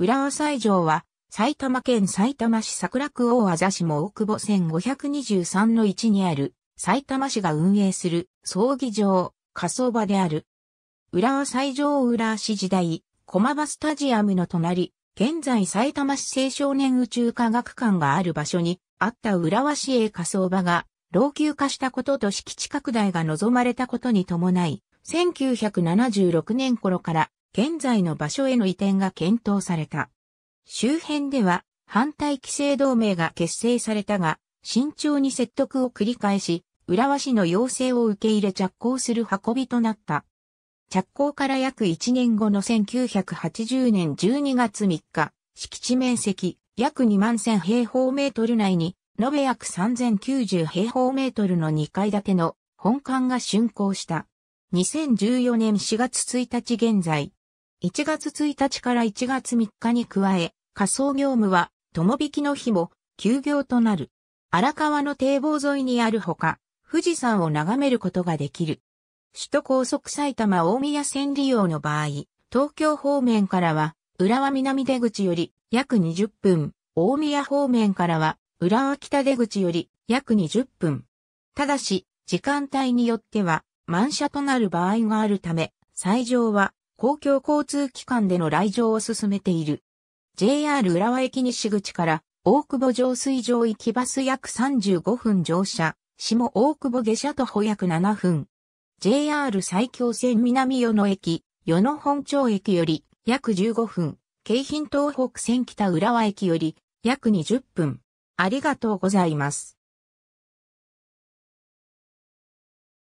浦和西城は、埼玉県埼玉市桜区大和座市も大久保線523の1にある、埼玉市が運営する葬儀場、仮葬場である。浦和西城浦和市時代、駒場スタジアムの隣、現在埼玉市青少年宇宙科学館がある場所に、あった浦和市営仮葬場が、老朽化したことと敷地拡大が望まれたことに伴い、1976年頃から現在の場所への移転が検討された。周辺では反対規制同盟が結成されたが、慎重に説得を繰り返し、浦和市の要請を受け入れ着工する運びとなった。着工から約1年後の1980年12月3日、敷地面積約2万1000平方メートル内に、延べ約3090平方メートルの2階建ての本館が竣工した。2014年4月1日現在、1月1日から1月3日に加え、仮想業務は、友引の日も、休業となる。荒川の堤防沿いにあるほか、富士山を眺めることができる。首都高速埼玉大宮線利用の場合、東京方面からは、浦和南出口より約20分、大宮方面からは、浦和北出口より約20分。ただし、時間帯によっては、満車となる場合があるため、最上は公共交通機関での来場を進めている。JR 浦和駅西口から大久保上水場行きバス約35分乗車、下大久保下車徒歩約7分。JR 埼京線南与野駅、与野本町駅より約15分、京浜東北線北浦和駅より約20分。ありがとうございます。